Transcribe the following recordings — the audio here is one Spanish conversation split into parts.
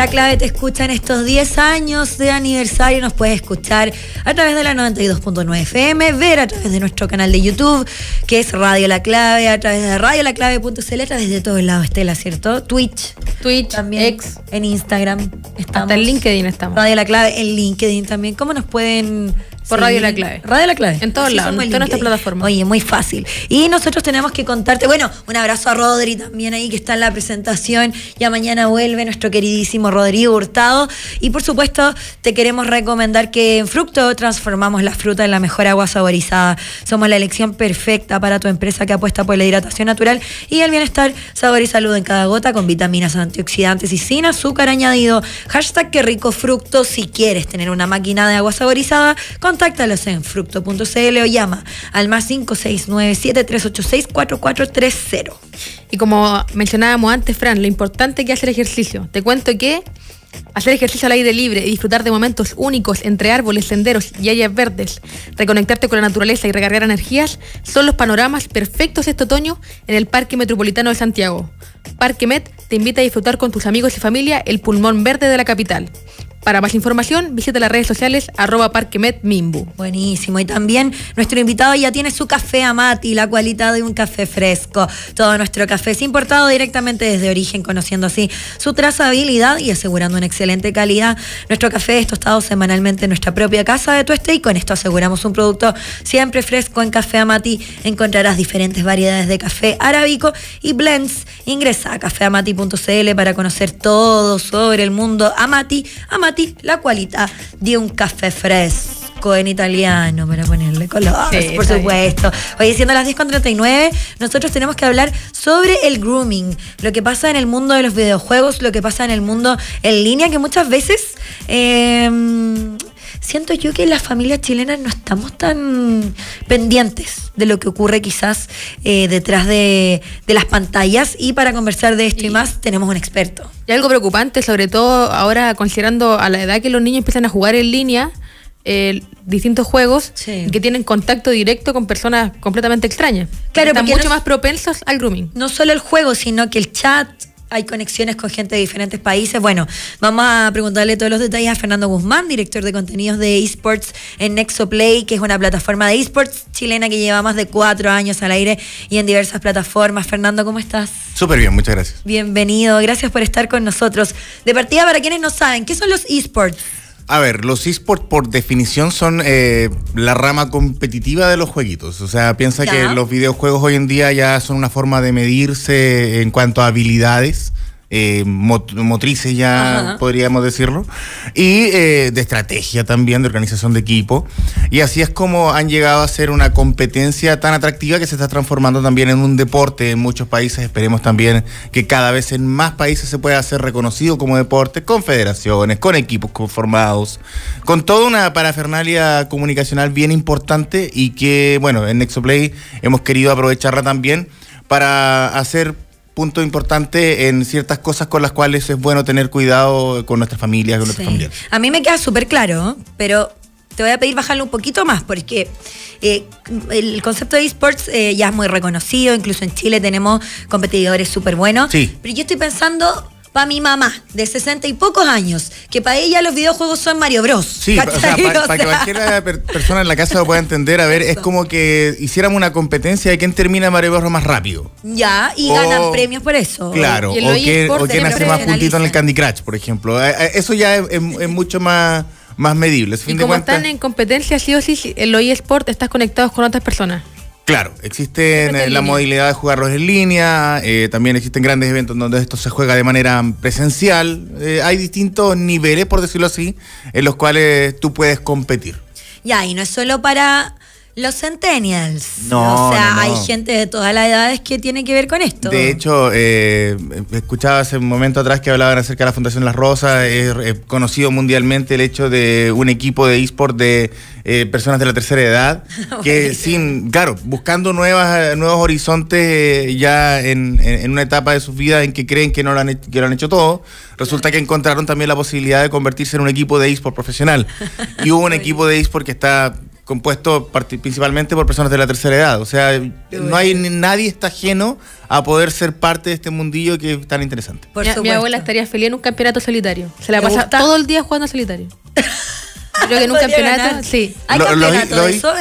La clave te escucha en estos 10 años de aniversario. Nos puedes escuchar a través de la 92.9 FM, ver a través de nuestro canal de YouTube, que es Radio La Clave, a través de radiolaclave.cl, a través de todos lados, Estela, ¿cierto? Twitch. Twitch, también. En Instagram. Estamos. Hasta en LinkedIn estamos. Radio La Clave, en LinkedIn también. ¿Cómo nos pueden por Radio La Clave. Radio La Clave. En todos lados, en toda nuestras plataforma. Oye, muy fácil. Y nosotros tenemos que contarte, bueno, un abrazo a Rodri también ahí que está en la presentación. Ya mañana vuelve nuestro queridísimo Rodrigo Hurtado. Y por supuesto, te queremos recomendar que en Fructo transformamos la fruta en la mejor agua saborizada. Somos la elección perfecta para tu empresa que apuesta por la hidratación natural y el bienestar, sabor y salud en cada gota con vitaminas, antioxidantes y sin azúcar añadido. Hashtag que rico fructo. Si quieres tener una máquina de agua saborizada, con Contáctalos en fructo.cl o llama al más 569 Y como mencionábamos antes, Fran, lo importante que hacer ejercicio. Te cuento que hacer ejercicio al aire libre y disfrutar de momentos únicos entre árboles, senderos y áreas verdes, reconectarte con la naturaleza y recargar energías son los panoramas perfectos este otoño en el Parque Metropolitano de Santiago. Parque Met te invita a disfrutar con tus amigos y familia el pulmón verde de la capital. Para más información, visita las redes sociales arroba mimbu. Buenísimo. Y también nuestro invitado ya tiene su café Amati, la cualidad de un café fresco. Todo nuestro café es importado directamente desde origen, conociendo así su trazabilidad y asegurando una excelente calidad. Nuestro café es tostado semanalmente en nuestra propia casa de tueste y con esto aseguramos un producto siempre fresco en Café Amati. Encontrarás diferentes variedades de café arábico y blends. Ingresa a cafeamati.cl para conocer todo sobre el mundo Amati. Amati la cualita de un café fresco en italiano para ponerle color, por supuesto. Hoy siendo las 10.39, nosotros tenemos que hablar sobre el grooming, lo que pasa en el mundo de los videojuegos, lo que pasa en el mundo en línea, que muchas veces em, siento yo que las familias chilenas no estamos tan pendientes de lo que ocurre quizás eh, detrás de, las pantallas y para conversar de esto y, más tenemos un experto. Y algo preocupante, sobre todo ahora considerando a la edad que los niños empiezan a jugar en línea, eh, distintos juegos que tienen contacto directo con personas completamente extrañas. Claro, Están mucho más propensos al grooming. No solo el juego, sino que el chat, hay conexiones con gente de diferentes países. Bueno, vamos a preguntarle todos los detalles a Fernando Guzmán, director de contenidos de esports en Nexoplay, que es una plataforma de esports chilena que lleva más de cuatro años al aire y en diversas plataformas. Fernando, ¿cómo estás? Súper bien, muchas gracias. Bienvenido, gracias por estar con nosotros. De partida, para quienes no saben, ¿qué son los esports? a ver, los esports por definición son eh, la rama competitiva de los jueguitos. O sea, piensa que los videojuegos hoy en día ya son una forma de medirse en cuanto a habilidades. Eh, motrices ya podríamos decirlo, y eh, de estrategia también, de organización de equipo. Y así es como han llegado a ser una competencia tan atractiva que se está transformando también en un deporte en muchos países. Esperemos también que cada vez en más países se pueda hacer reconocido como deporte, con federaciones, con equipos conformados, con toda una parafernalia comunicacional bien importante y que, bueno, en Nexoplay hemos querido aprovecharla también para hacer punto importante en ciertas cosas con las cuales es bueno tener cuidado con nuestras familias, con A mí me queda súper claro, pero te voy a pedir bajarlo un poquito más, porque eh, el concepto de esports eh, ya es muy reconocido, incluso en Chile tenemos competidores súper buenos. Sí. Pero yo estoy pensando para mi mamá de 60 y pocos años, que para ella los videojuegos son Mario Bros. Sí, para, que cualquiera persona en la casa lo pueda entender, a ver, es como que hiciéramos una competencia de quién termina Mario Bros más rápido. Ya, y ganan premios por eso. Claro, o, quién, hace más puntito en el Candy Crush, por ejemplo. Eso ya es, mucho más más medible. y como están en competencia, sí o sí, en lo eSport estás conectado con otras personas. Claro, existen la modalidad de jugarlos en línea, eh, también existen grandes eventos donde esto se juega de manera presencial. Eh, hay distintos niveles, por decirlo así, en los cuales tú puedes competir. Ya, y no es solo para los centennials. No, o sea, hay gente de todas las edades que tiene que ver con esto. De hecho, eh, escuchaba hace un momento atrás que hablaban acerca de la Fundación Las Rosas. Es eh, conocido mundialmente el hecho de un equipo de eSport de eh, personas de la tercera edad que sin, claro, buscando nuevas, nuevos horizontes ya en, una etapa de sus vidas en que creen que no lo han, que lo han hecho todo, resulta que encontraron también la posibilidad de convertirse en un equipo de eSport profesional. Y hubo un equipo de eSport que está compuesto principalmente por personas de la tercera edad. O sea, no hay nadie está ajeno a poder ser parte de este mundillo que es tan interesante. Por mi, mi, abuela estaría feliz en un campeonato solitario. Se la pasa todo el día jugando solitario. Creo que en un campeonato, sí.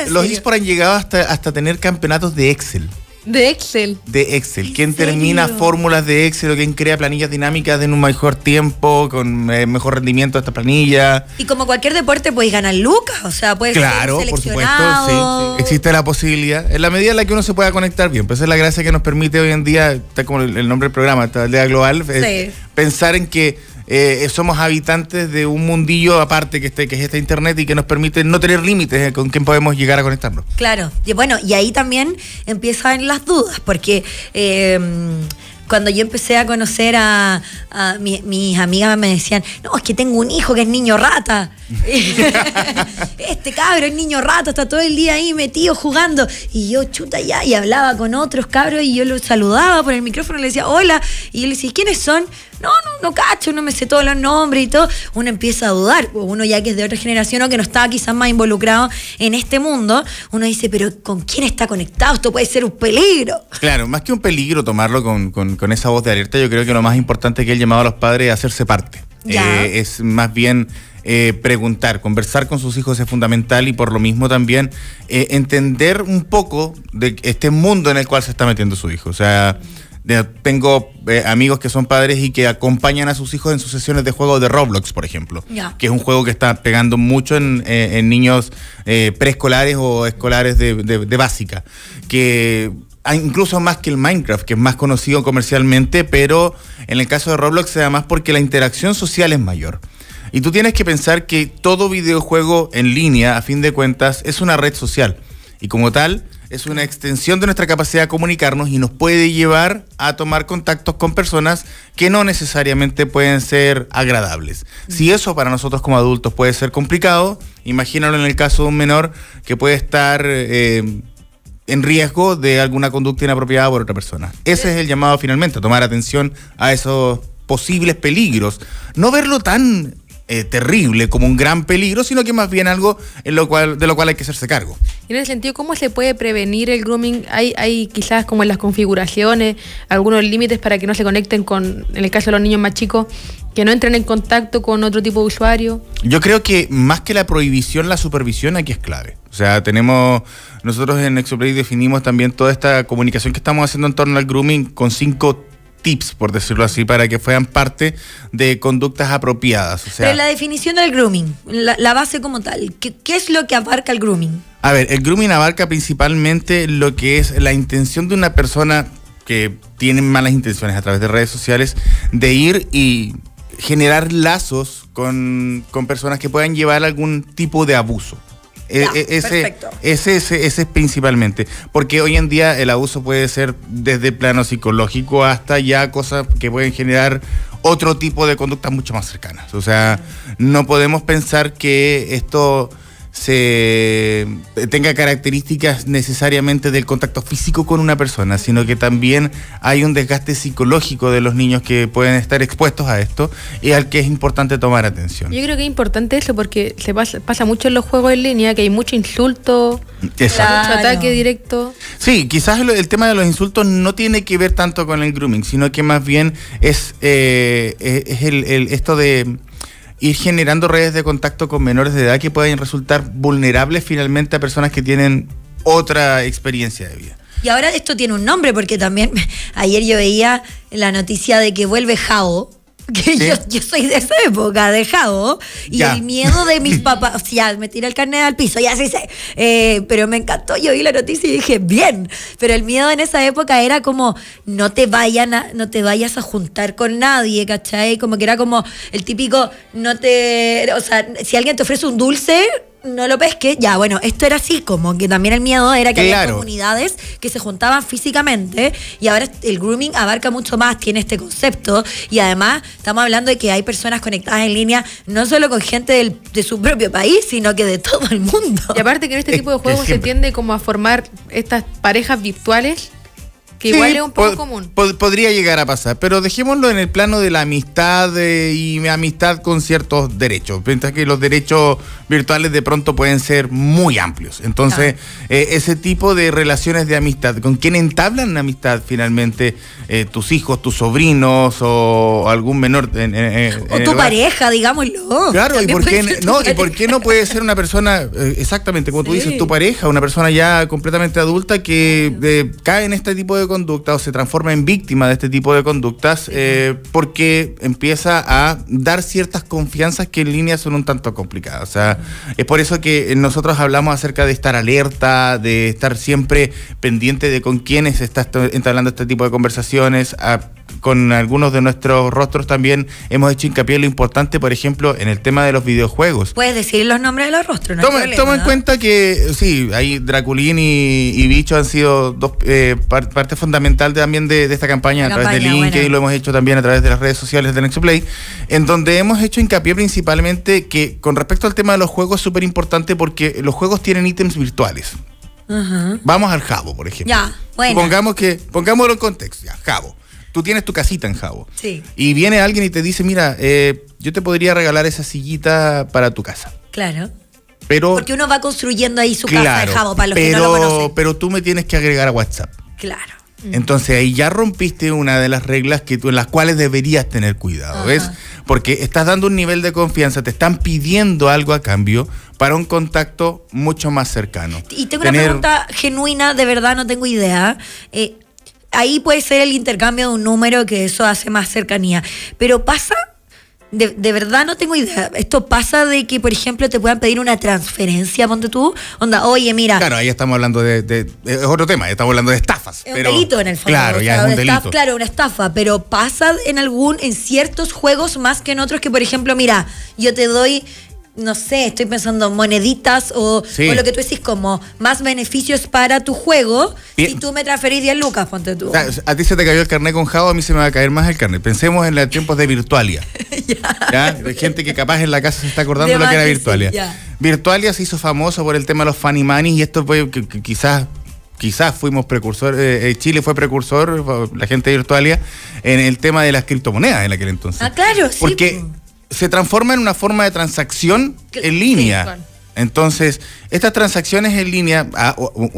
los, esports han llegado hasta tener campeonatos de Excel. De Excel. De Excel. ¿Quién termina fórmulas de Excel o quién crea planillas dinámicas en un mejor tiempo, con eh, mejor rendimiento de estas planillas? Y como cualquier deporte puedes ganar lucas, o sea, puedes Claro, seleccionado. por supuesto, sí, Existe la posibilidad, en la medida en la que uno se pueda conectar bien. pues esa es la gracia que nos permite hoy en día, está como el, nombre del programa, está el global, eh, pensar en que eh, eh, somos habitantes de un mundillo aparte que, este, es esta Internet y que nos permite no tener límites eh, con quién podemos llegar a conectarnos. Claro, y bueno, y ahí también empiezan las dudas, porque... Em, cuando yo empecé a conocer a, mis amigas me decían, no, es que tengo un hijo que es niño rata. este cabro es niño rata, está todo el día ahí metido jugando. Y yo chuta ya, y hablaba con otros cabros y yo los saludaba por el micrófono y le decía, hola. Y yo le decía, ¿quiénes son? no, no, no cacho, no me sé todos los nombres y todo, uno empieza a dudar. Pues, uno ya que es de otra generación o que no está quizás más involucrado en este mundo, uno dice, pero ¿con quién está conectado? Esto puede ser un peligro. Claro, más que un peligro tomarlo con, esa voz de alerta, yo creo que lo más importante que el llamado a los padres es hacerse parte. Eh, es más bien... Eh, preguntar, conversar con sus hijos es fundamental y por lo mismo también eh, entender un poco de este mundo en el cual se está metiendo su hijo. O sea, tengo eh, amigos que son padres y que acompañan a sus hijos en sus sesiones de juego de Roblox, por ejemplo, que es un juego que está pegando mucho en, eh, niños eh, preescolares o escolares de, básica, que incluso más que el Minecraft, que es más conocido comercialmente, pero en el caso de Roblox se da más porque la interacción social es mayor. Y tú tienes que pensar que todo videojuego en línea, a fin de cuentas, es una red social. Y como tal, es una extensión de nuestra capacidad de comunicarnos y nos puede llevar a tomar contactos con personas que no necesariamente pueden ser agradables. Si eso para nosotros como adultos puede ser complicado, imagínalo en el caso de un menor que puede estar eh, en riesgo de alguna conducta inapropiada por otra persona. Ese es el llamado finalmente, a tomar atención a esos posibles peligros. No verlo tan eh, terrible, como un gran peligro, sino que más bien algo en lo cual, de lo cual hay que hacerse cargo. en ese sentido, ¿cómo se puede prevenir el grooming? ¿Hay, hay quizás como en las configuraciones algunos límites para que no se conecten con, en el caso de los niños más chicos, que no entren en contacto con otro tipo de usuario? Yo creo que más que la prohibición, la supervisión aquí es clave. O sea, tenemos, nosotros en Exoplay definimos también toda esta comunicación que estamos haciendo en torno al grooming con cinco tips, por decirlo así, para que fueran parte de conductas apropiadas. sea, Pero la definición del grooming, la, base como tal, ¿qué, ¿qué es lo que abarca el grooming? A ver, el grooming abarca principalmente lo que es la intención de una persona que tiene malas intenciones a través de redes sociales de ir y generar lazos con, con personas que puedan llevar algún tipo de abuso. E, e, ese, ese, es principalmente. Porque hoy en día el abuso puede ser desde plano psicológico hasta ya cosas que pueden generar otro tipo de conductas mucho más cercanas. O sea, no podemos pensar que esto se eh, tenga características necesariamente del contacto físico con una persona, sino que también hay un desgaste psicológico de los niños que pueden estar expuestos a esto y al que es importante tomar atención. Yo creo que es importante eso porque se pasa, mucho en los juegos en línea, que hay mucho insulto, mucho ataque directo. Sí, quizás el, tema de los insultos no tiene que ver tanto con el grooming, sino que más bien es, eh, eh, es el, esto de ir generando redes de contacto con menores de edad que pueden resultar vulnerables finalmente a personas que tienen otra experiencia de vida. Y ahora esto tiene un nombre, porque también ayer yo veía la noticia de que vuelve Jao, que yo, soy de esa época, dejado. y el miedo de mis papás, sea, me tiré el carnet al piso, ya sí sé, eh, pero me encantó, yo oí la noticia y dije, bien, pero el miedo en esa época era como, no te vayan a, no te vayas a juntar con nadie, ¿cachai? Como que era como el típico, no te, o sea, si alguien te ofrece un dulce, no lo pesque, ya, bueno, esto era así, como que también el miedo era que había comunidades que se juntaban físicamente y ahora el grooming abarca mucho más, tiene este concepto y además estamos hablando de que hay personas conectadas en línea no solo con gente de su propio país, sino que de todo el mundo. Y aparte que en este tipo de juegos se tiende como a formar estas parejas virtuales que igual es un poco común. podría llegar a pasar, pero dejémoslo en el plano de la amistad eh, y amistad con ciertos derechos, mientras que los derechos virtuales de pronto pueden ser muy amplios. Entonces, ah. eh, ese tipo de relaciones de amistad, con quién entablan una amistad finalmente eh, tus hijos, tus sobrinos o algún menor. o tu pareja, digámoslo. Claro, y por, qué, no, puede ser una persona, exactamente como tú dices, tu pareja, una persona ya completamente adulta que cae en este tipo de conducta o se transforma en víctima de este tipo de conductas eh, porque empieza a dar ciertas confianzas que en línea son un tanto complicadas. O sea, es por eso que nosotros hablamos acerca de estar alerta, de estar siempre pendiente de con quiénes estás entablando este tipo de conversaciones, a con algunos de nuestros rostros también hemos hecho hincapié en lo importante, por ejemplo, en el tema de los videojuegos. Puedes decir los nombres de los rostros, no Toma, en cuenta que, sí, ahí Draculín y, Bicho han sido dos eh, parte fundamental también de, esta campaña a través de LinkedIn, y lo hemos hecho también a través de las redes sociales de Nexoplay, en donde hemos hecho hincapié principalmente que con respecto al tema de los juegos es súper importante porque los juegos tienen ítems virtuales. Vamos al jabo, por ejemplo. Ya, bueno. Pongamos que, pongámoslo en contexto, ya, jabo tú tienes tu casita en Jabo. Sí. Y viene alguien y te dice, mira, eh, yo te podría regalar esa sillita para tu casa. Claro. Pero, Porque uno va construyendo ahí su casa en Jabo para los que no lo conocen. Pero tú me tienes que agregar a WhatsApp. Claro. Mm. Entonces ahí ya rompiste una de las reglas que en las cuales deberías tener cuidado, ¿ves? Porque estás dando un nivel de confianza, te están pidiendo algo a cambio para un contacto mucho más cercano. Y tengo una pregunta genuina, de verdad no tengo idea. Eh, ahí puede ser el intercambio de un número que eso hace más cercanía. Pero pasa, de, verdad no tengo idea. Esto pasa de que, por ejemplo, te puedan pedir una transferencia, ponte tú, onda, oye, mira. Claro, ahí estamos hablando de, es otro tema, estamos hablando de estafas. Es un delito en el fondo. Claro, claro, una estafa, pero pasa en algún, en ciertos juegos más que en otros que, por ejemplo, mira, yo te doy no sé, estoy pensando moneditas o, lo que tú decís como más beneficios para tu juego si tú me transferís 10 lucas, ponte tú. a ti se te cayó el carnet con Jao, a mí se me va a caer más el carnet. Pensemos en los tiempos de virtualia. ya. gente que capaz en la casa se está acordando lo que era virtualia. virtualia se hizo famoso por el tema de los funny money y esto fue que, quizás quizás fuimos precursores eh, eh, Chile fue precursor, la gente de Virtualia, en el tema de las criptomonedas en aquel entonces. Ah, claro, sí. Porque se transforma en una forma de transacción en línea. Entonces, estas transacciones en línea o,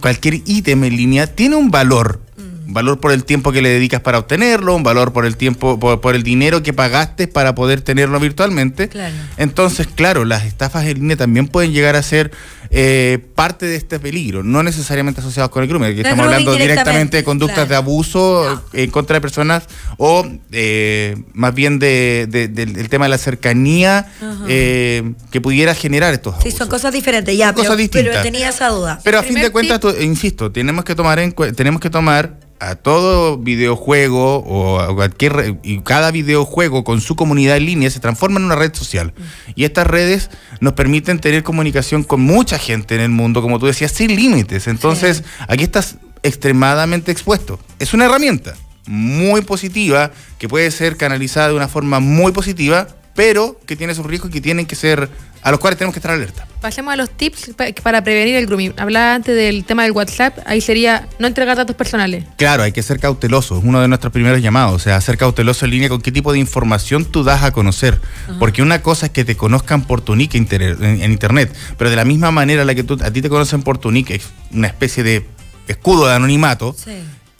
cualquier ítem en línea tiene un valor. Mm. Un valor por el tiempo que le dedicas para obtenerlo, un valor por el tiempo, por, el dinero que pagaste para poder tenerlo virtualmente. Entonces, claro, las estafas en línea también pueden llegar a ser eh, parte de este peligro, no necesariamente asociados con el grooming, que estamos hablando directamente de conductas de abuso eh, en contra de personas o eh, más bien de, del, tema de la cercanía que pudiera generar estos abusos. Sí, son cosas diferentes, ya, pero, tenía esa duda. Pero a fin de cuentas, insisto, tenemos que tomar en tenemos que tomar a todo videojuego o cualquier y cada videojuego con su comunidad en línea se transforma en una red social y estas redes nos permiten tener comunicación con muchas gente en el mundo, como tú decías, sin límites. Entonces, aquí estás extremadamente expuesto. Es una herramienta muy positiva que puede ser canalizada de una forma muy positiva, pero que tiene sus riesgos y que tienen que ser, a los cuales tenemos que estar alerta. Pasemos a los tips para prevenir el grooming. Hablaba antes del tema del WhatsApp, ahí sería no entregar datos personales. Claro, hay que ser cauteloso, es uno de nuestros primeros llamados, o sea, ser cauteloso en línea con qué tipo de información tú das a conocer, porque una cosa es que te conozcan por tu nick en Internet, pero de la misma manera a la que tú, a ti te conocen por tu nick, es una especie de escudo de anonimato,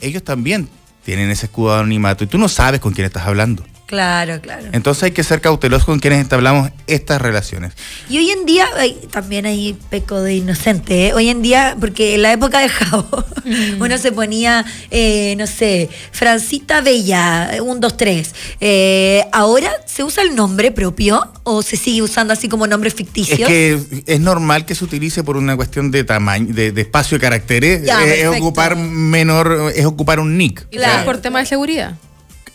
ellos también tienen ese escudo de anonimato y tú no sabes con quién estás hablando. Claro, claro. Entonces hay que ser cautelosos con quienes entablamos estas relaciones. Y hoy en día, también hay peco de inocente, ¿eh? hoy en día, porque en la época de Jao, mm. uno se ponía, eh, no sé, Francita Bella, un, dos, tres. Eh, ¿Ahora se usa el nombre propio o se sigue usando así como nombre ficticio? Es que es normal que se utilice por una cuestión de tamaño, de, espacio de caracteres. es, ocupar menor, es ocupar un nick. ¿Y la por tema de seguridad.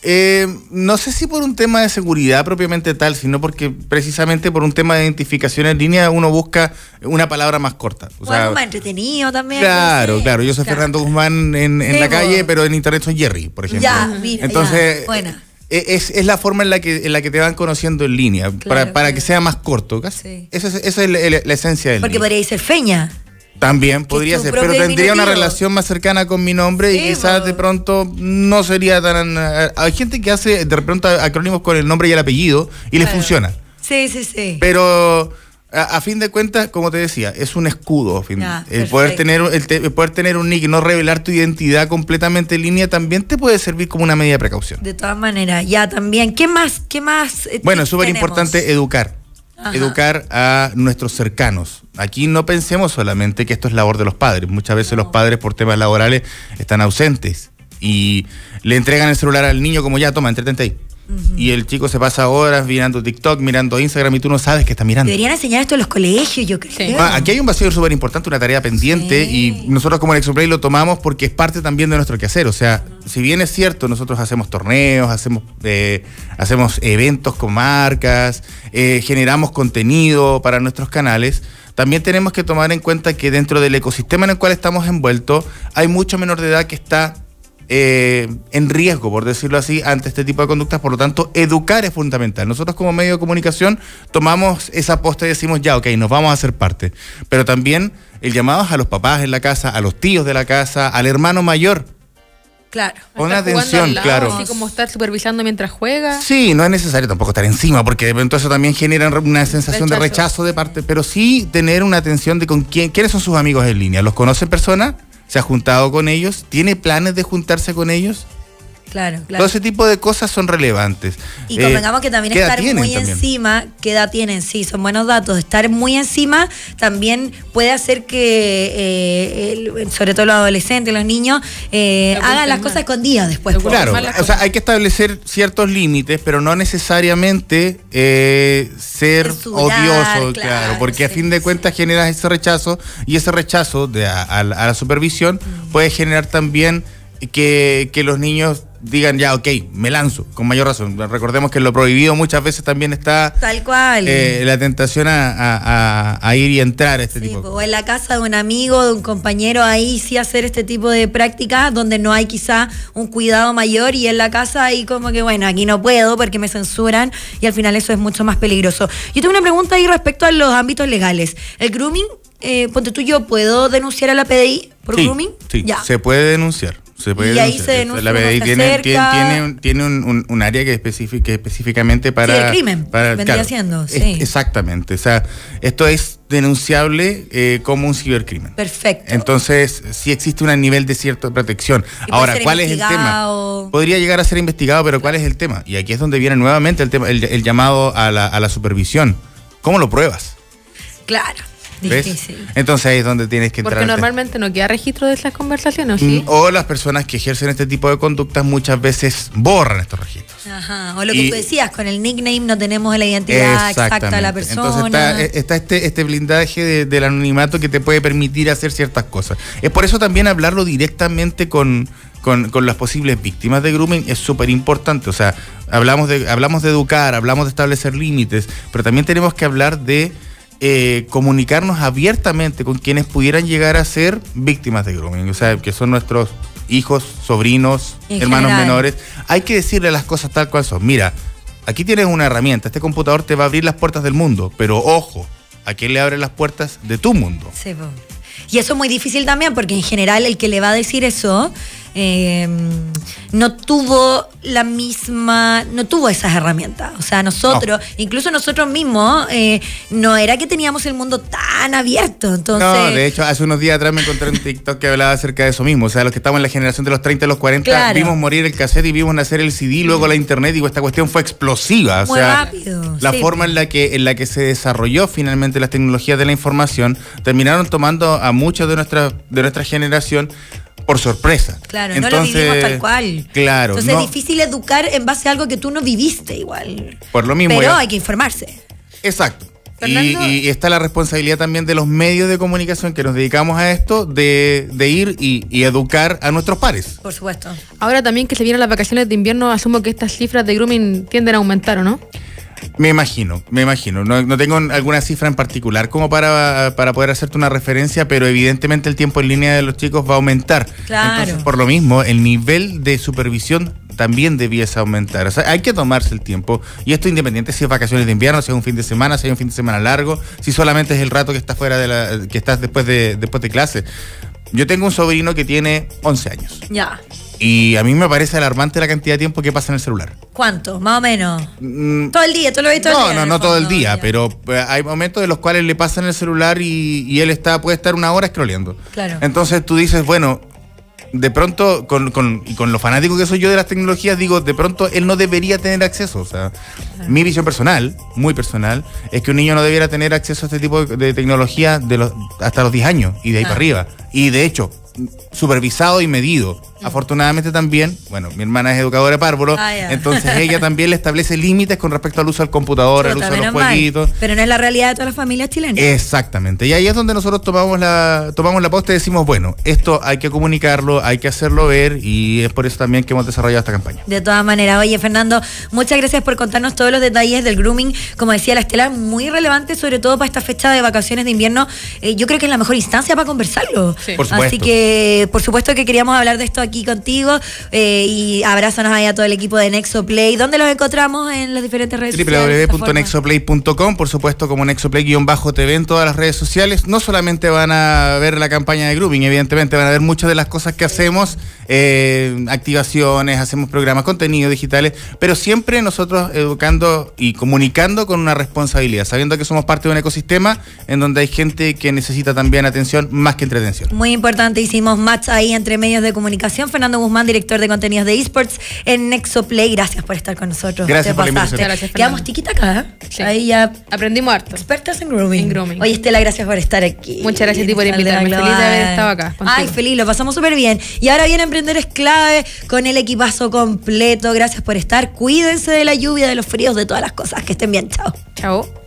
Eh, no sé si por un tema de seguridad propiamente tal, sino porque precisamente por un tema de identificación en línea uno busca una palabra más corta. O, más entretenido también. Claro, claro. Yo soy Fernando Guzmán en, la calle, pero en internet soy Jerry, por ejemplo. Ya, mira, Entonces, eh, Es, la forma en la, que, en la que te van conociendo en línea, para, que sea más corto. Casi. Sí. Esa es, la, esencia Porque podría ser feña. También podría ser, pero tendría una relación más cercana con mi nombre y quizás pues. de pronto no sería tan... Eh, hay gente que hace de pronto acrónimos con el nombre y el apellido y les funciona. Sí, sí, sí. Pero a, fin de cuentas, como te decía, es un escudo. el, poder tener, el, poder tener un nick y no revelar tu identidad completamente en línea también te puede servir como una medida de precaución. De todas maneras, ya también. ¿Qué más? ¿Qué más? Eh, bueno, es súper importante educar educar a nuestros cercanos. Aquí no pensemos solamente que esto es labor de los padres. Muchas veces los padres por temas laborales están ausentes y le entregan el celular al niño como ya, toma, entretente ahí. Y el chico se pasa horas mirando TikTok, mirando Instagram y tú no sabes que está mirando. Deberían enseñar esto en los colegios, yo creo. Ah, aquí hay un vacío súper importante, una tarea pendiente y nosotros como el Nexoplay lo tomamos porque es parte también de nuestro quehacer. O sea, si bien es cierto, nosotros hacemos torneos, hacemos, eh, hacemos eventos con marcas, eh, generamos contenido para nuestros canales, también tenemos que tomar en cuenta que dentro del ecosistema en el cual estamos envueltos hay mucho menor de edad que está eh, en riesgo, por decirlo así, ante este tipo de conductas. Por lo tanto, educar es fundamental. Nosotros como medio de comunicación tomamos esa aposta y decimos, ya, ok, nos vamos a hacer parte. Pero también el llamado es a los papás en la casa, a los tíos de la casa, al hermano mayor. Claro. Pon atención, claro. Así como estar supervisando mientras juega. Sí, no es necesario tampoco estar encima, porque de pronto eso también genera una sensación de rechazo de parte, pero sí tener una atención de con quién, quiénes son sus amigos en línea. ¿Los conocen personas? se ha juntado con ellos, tiene planes de juntarse con ellos Claro, claro. Todo ese tipo de cosas son relevantes. Y convengamos eh, que también estar muy encima, ¿qué edad tienen? Sí, son buenos datos. Estar muy encima también puede hacer que, eh, sobre todo los adolescentes, los niños, eh, hagan las cosas escondidas después. Pues. Claro, o sea, hay que establecer ciertos límites, pero no necesariamente ser odioso, claro, porque a fin de cuentas generas ese rechazo y ese rechazo de a, la supervisión mm. puede generar también que, que los niños digan ya, ok, me lanzo, con mayor razón. Recordemos que lo prohibido muchas veces también está... Tal cual. Eh, la tentación a, ir y entrar a este tipo. Pues, o en la casa de un amigo, de un compañero, ahí sí hacer este tipo de prácticas donde no hay quizá un cuidado mayor y en la casa ahí como que, bueno, aquí no puedo porque me censuran y al final eso es mucho más peligroso. Yo tengo una pregunta ahí respecto a los ámbitos legales. El grooming, eh, ponte tú, yo puedo denunciar a la PDI por grooming? Sí, ya. se puede denunciar y ahí se denuncia. La PDI tiene, tiene, un, área que, específicamente para. Cibercrimen, Para, vendría siendo, sí. exactamente. O sea, esto es denunciable eh, como un cibercrimen. Perfecto. Entonces, sí existe un nivel de cierta protección. Ahora, ¿cuál es el tema? Podría llegar a ser investigado, pero ¿cuál es el tema? Y aquí es donde viene nuevamente el tema, el, llamado a la, a la supervisión. ¿Cómo lo pruebas? Claro. Difícil. Entonces ahí es donde tienes que entrar. Porque normalmente no queda registro de esas conversaciones, ¿sí? Mm, o las personas que ejercen este tipo de conductas muchas veces borran estos registros. Ajá. O lo que tú decías, con el nickname no tenemos la identidad exacta de la persona. Entonces eh, está, este, este blindaje del anonimato que te puede permitir hacer ciertas cosas. Es por eso también hablarlo directamente con, con, las posibles víctimas de grooming es súper importante. O sea, hablamos de, hablamos de educar, hablamos de establecer límites, pero también tenemos que hablar de eh, comunicarnos abiertamente con quienes pudieran llegar a ser víctimas de grooming, o sea, que son nuestros hijos, sobrinos, hermanos menores. Hay que decirle las cosas tal cual son. Mira, aquí tienes una herramienta, este computador te va a abrir las puertas del mundo, pero ojo, ¿a quién le abre las puertas de tu mundo? y eso es muy difícil también, porque en general el que le va a decir eso Em, no tuvo la misma, no tuvo esas herramientas. O sea, nosotros, incluso nosotros mismos, eh, no era que teníamos el mundo tan abierto. No, de hecho, hace unos días atrás me encontré en TikTok que hablaba acerca de eso mismo. O sea, los que estamos en la generación de los 30 y los 40, vimos morir el cassette y vimos nacer el CD, luego la internet. y esta cuestión fue explosiva. O rápido. La forma en la, que, en la que se desarrolló finalmente las tecnologías de la información terminaron tomando a muchos de nuestra, de nuestra generación por sorpresa. Claro, Entonces, no lo vivimos tal cual. Claro. Entonces es difícil educar en base a algo que tú no viviste igual. Por lo mismo. Pero eh. hay que informarse. Exacto. Y, y, está la responsabilidad también de los medios de comunicación que nos dedicamos a esto de, de ir y, y, educar a nuestros pares. Por supuesto. Ahora también que se vienen las vacaciones de invierno, asumo que estas cifras de grooming tienden a aumentar, ¿o no? Me imagino, me imagino. No, tengo alguna cifra en particular como para, poder hacerte una referencia, pero evidentemente el tiempo en línea de los chicos va a aumentar. Claro. por lo mismo, el nivel de supervisión también debiese aumentar. O sea, hay que tomarse el tiempo. Y esto independiente si es vacaciones de invierno, si es un fin de semana, si es un fin de semana largo, si solamente es el rato que estás fuera de la, que estás después de, después de clase. Yo tengo un sobrino que tiene 11 años. Ya. Y a mí me parece alarmante la cantidad de tiempo que pasa en el celular. ¿Cuánto? Más o menos. Mm, todo el día, lo todo no, el día. No, no, no todo el día, pero eh, hay momentos de los cuales le pasa en el celular y, él está puede estar una hora scrolleando. Claro. Entonces tú dices, bueno, de pronto, con, con, y con lo fanático que soy yo de las tecnologías, digo, de pronto él no debería tener acceso. O sea, mi visión personal, muy personal, es que un niño no debiera tener acceso a este tipo de, tecnología de los, hasta los 10 años y de ahí para arriba. Y de hecho, supervisado y medido Afortunadamente también, bueno, mi hermana es educadora de párvulo, ah, entonces ella también le establece límites con respecto al uso del computador, al uso de los jueguitos. pero no es la realidad de todas las familias chilenas. Exactamente. Y ahí es donde nosotros tomamos la, tomamos la posta y decimos, bueno, esto hay que comunicarlo, hay que hacerlo ver y es por eso también que hemos desarrollado esta campaña. De todas maneras, oye Fernando, muchas gracias por contarnos todos los detalles del grooming. Como decía la Estela, muy relevante, sobre todo para esta fecha de vacaciones de invierno. Eh, yo creo que es la mejor instancia para conversarlo. Así que, por supuesto que queríamos hablar de esto aquí contigo eh, y abrázanos ahí a todo el equipo de Nexoplay. ¿Dónde los encontramos en las diferentes redes sociales? www.nexoplay.com, por supuesto, como Nexoplay-TV en todas las redes sociales. No solamente van a ver la campaña de grooming, evidentemente, van a ver muchas de las cosas que hacemos, eh, activaciones, hacemos programas, contenidos digitales, pero siempre nosotros educando y comunicando con una responsabilidad, sabiendo que somos parte de un ecosistema en donde hay gente que necesita también atención más que entretención. Muy importante, hicimos match ahí entre medios de comunicación Fernando Guzmán, director de contenidos de esports en Nexoplay. Gracias por estar con nosotros. Gracias por Quedamos tiquita acá. ¿eh? Ahí ya. Aprendimos harto. Expertas en grooming. Oye, Estela, gracias por estar aquí. Muchas gracias a ti por invitarme. Feliz de haber estado acá. Ay, feliz, lo pasamos súper bien. Y ahora viene emprendedores clave con el equipazo completo. Gracias por estar. Cuídense de la lluvia, de los fríos, de todas las cosas. Que estén bien. Chao. Chao.